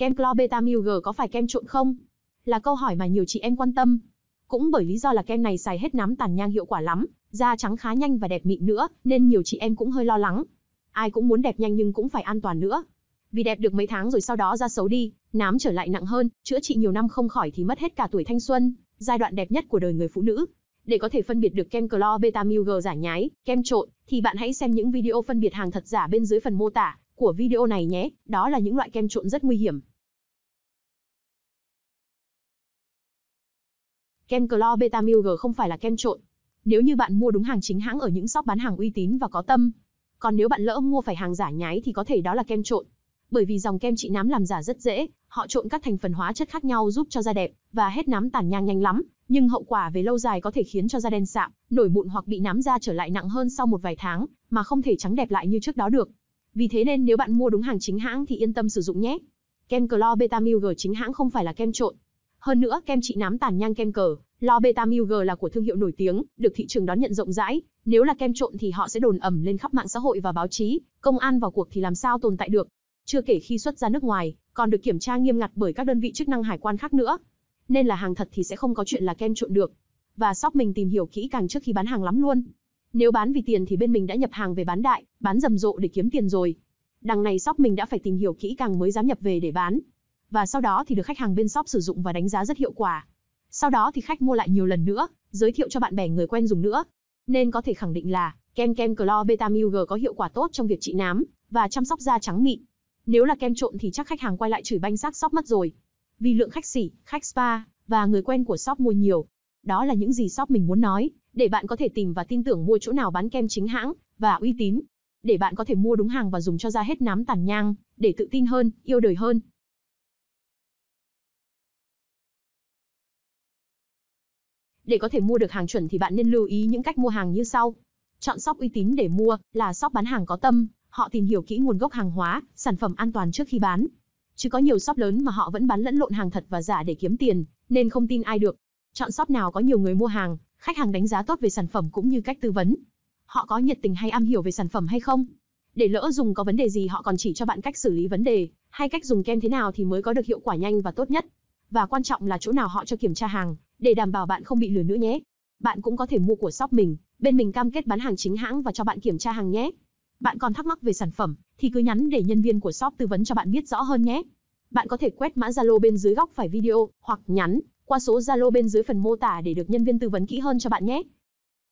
Kem Clobetamil G có phải kem trộn không? Là câu hỏi mà nhiều chị em quan tâm. Cũng bởi lý do là kem này xài hết nám tàn nhang hiệu quả lắm, da trắng khá nhanh và đẹp mịn nữa, nên nhiều chị em cũng hơi lo lắng. Ai cũng muốn đẹp nhanh nhưng cũng phải an toàn nữa. Vì đẹp được mấy tháng rồi sau đó da xấu đi, nám trở lại nặng hơn, chữa trị nhiều năm không khỏi thì mất hết cả tuổi thanh xuân, giai đoạn đẹp nhất của đời người phụ nữ. Để có thể phân biệt được kem Clobetamil G giả nhái, kem trộn, thì bạn hãy xem những video phân biệt hàng thật giả bên dưới phần mô tả của video này nhé. Đó là những loại kem trộn rất nguy hiểm. Kem clo Betamil G không phải là kem trộn. Nếu như bạn mua đúng hàng chính hãng ở những shop bán hàng uy tín và có tâm, còn nếu bạn lỡ mua phải hàng giả nhái thì có thể đó là kem trộn. Bởi vì dòng kem trị nám làm giả rất dễ, họ trộn các thành phần hóa chất khác nhau giúp cho da đẹp và hết nám tàn nhang nhanh lắm, nhưng hậu quả về lâu dài có thể khiến cho da đen sạm, nổi mụn hoặc bị nám da trở lại nặng hơn sau một vài tháng mà không thể trắng đẹp lại như trước đó được. Vì thế nên nếu bạn mua đúng hàng chính hãng thì yên tâm sử dụng nhé. Kem Clo Betamil G chính hãng không phải là kem trộn. Hơn nữa, kem trị nám tàn nhang kem cờ Lo Betamil G là của thương hiệu nổi tiếng, được thị trường đón nhận rộng rãi, nếu là kem trộn thì họ sẽ đồn ẩm lên khắp mạng xã hội và báo chí, công an vào cuộc thì làm sao tồn tại được. Chưa kể khi xuất ra nước ngoài, còn được kiểm tra nghiêm ngặt bởi các đơn vị chức năng hải quan khác nữa. Nên là hàng thật thì sẽ không có chuyện là kem trộn được. Và shop mình tìm hiểu kỹ càng trước khi bán hàng lắm luôn. Nếu bán vì tiền thì bên mình đã nhập hàng về bán đại, bán rầm rộ để kiếm tiền rồi. Đằng này shop mình đã phải tìm hiểu kỹ càng mới dám nhập về để bán. Và sau đó thì được khách hàng bên shop sử dụng và đánh giá rất hiệu quả. Sau đó thì khách mua lại nhiều lần nữa, giới thiệu cho bạn bè người quen dùng nữa. Nên có thể khẳng định là kem kem Clobetamil G có hiệu quả tốt trong việc trị nám và chăm sóc da trắng mịn. Nếu là kem trộn thì chắc khách hàng quay lại chửi banh xác shop mất rồi. Vì lượng khách xỉ, khách spa và người quen của shop mua nhiều. Đó là những gì shop mình muốn nói, để bạn có thể tìm và tin tưởng mua chỗ nào bán kem chính hãng và uy tín. Để bạn có thể mua đúng hàng và dùng cho da hết nám tàn nhang, để tự tin hơn, yêu đời hơn. Để có thể mua được hàng chuẩn thì bạn nên lưu ý những cách mua hàng như sau. Chọn shop uy tín để mua, là shop bán hàng có tâm, họ tìm hiểu kỹ nguồn gốc hàng hóa, sản phẩm an toàn trước khi bán. Chứ có nhiều shop lớn mà họ vẫn bán lẫn lộn hàng thật và giả để kiếm tiền, nên không tin ai được. Chọn shop nào có nhiều người mua hàng, khách hàng đánh giá tốt về sản phẩm cũng như cách tư vấn. Họ có nhiệt tình hay am hiểu về sản phẩm hay không? Để lỡ dùng có vấn đề gì họ còn chỉ cho bạn cách xử lý vấn đề, hay cách dùng kem thế nào thì mới có được hiệu quả nhanh và tốt nhất. Và quan trọng là chỗ nào họ cho kiểm tra hàng, để đảm bảo bạn không bị lừa nữa nhé. Bạn cũng có thể mua của shop mình, bên mình cam kết bán hàng chính hãng và cho bạn kiểm tra hàng nhé. Bạn còn thắc mắc về sản phẩm thì cứ nhắn để nhân viên của shop tư vấn cho bạn biết rõ hơn nhé. Bạn có thể quét mã Zalo bên dưới góc phải video hoặc nhắn qua số Zalo bên dưới phần mô tả để được nhân viên tư vấn kỹ hơn cho bạn nhé.